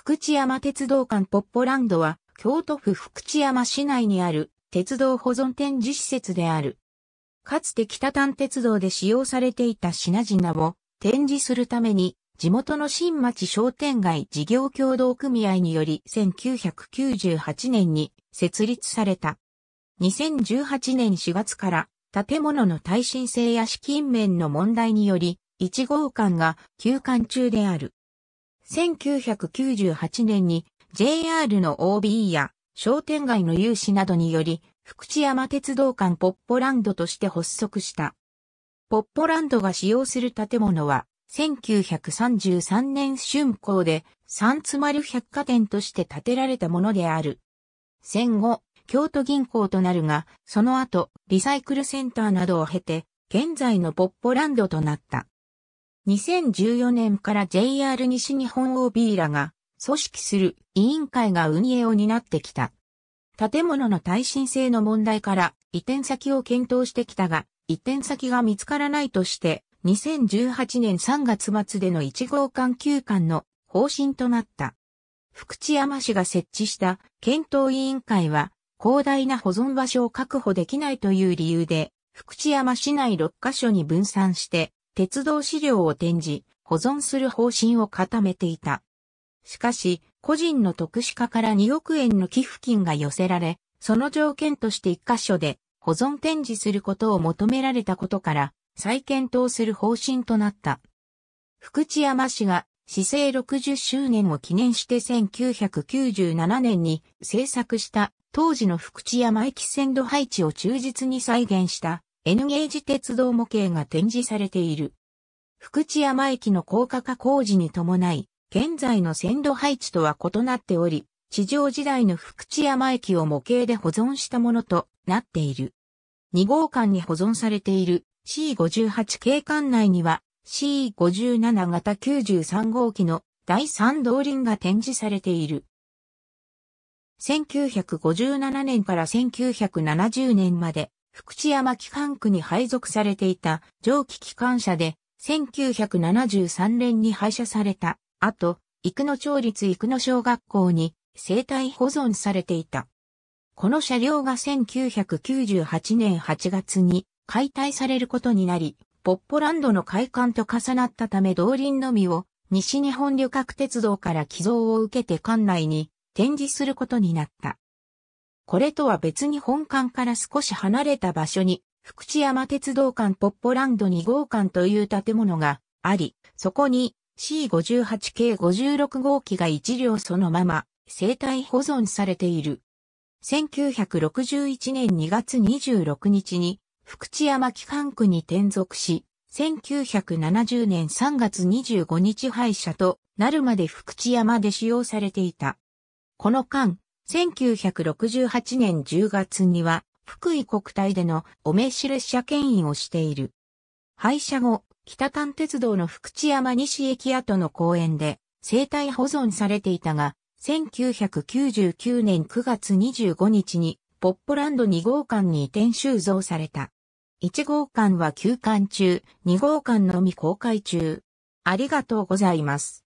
福知山鉄道館ポッポランドは、京都府福知山市内にある鉄道保存展示施設である。かつて北丹鉄道で使用されていた品々を展示するために、地元の新町商店街事業協同組合により1998年に設立された。2018年4月から建物の耐震性や資金面の問題により、1号館が休館中である。1998年に JR の OB や商店街の有志などにより、福知山鉄道館ポッポランドとして発足した。ポッポランドが使用する建物は、1933年春光で、三つ丸百貨店として建てられたものである。戦後、京都銀行となるが、その後、リサイクルセンターなどを経て、現在のポッポランドとなった。2014年から JR 西日本 OB らが組織する委員会が運営を担ってきた。建物の耐震性の問題から移転先を検討してきたが、移転先が見つからないとして、2018年3月末での1号館休館の方針となった。福知山市が設置した検討委員会は、広大な保存場所を確保できないという理由で、福知山市内6カ所に分散して鉄道資料を展示、保存する方針を固めていた。しかし、個人の特殊化から2億円の寄付金が寄せられ、その条件として1箇所で保存展示することを求められたことから、再検討する方針となった。福知山市が市政60周年を記念して1997年に制作した当時の福知山駅線路配置を忠実に再現した N ゲージ鉄道模型が展示されている。福知山駅の高架化工事に伴い、現在の線路配置とは異なっており、地上時代の福知山駅を模型で保存したものとなっている。2号館に保存されている C58 景館内には C57 型93号機の第3動輪が展示されている。1957年から1970年まで福知山機関区に配属されていた蒸気機関車で、1973年に廃車された後、生野町立生野小学校に生態保存されていた。この車両が1998年8月に解体されることになり、ポッポランドの開館と重なったため動輪のみを西日本旅客鉄道から寄贈を受けて館内に展示することになった。これとは別に本館から少し離れた場所に、福知山鉄道館ポッポランド2号館という建物があり、そこに C58 k 56号機が一両そのまま生態保存されている。1961年2月26日に福知山機関区に転属し、1970年3月25日廃車となるまで福知山で使用されていた。この間、1968年10月には、福井国体でのお召し列車牽引をしている。廃車後、北丹鉄道の福知山西駅跡の公園で生態保存されていたが、1999年9月25日にポッポランド2号館に移転収蔵された。1号館は休館中、2号館のみ公開中。ありがとうございます。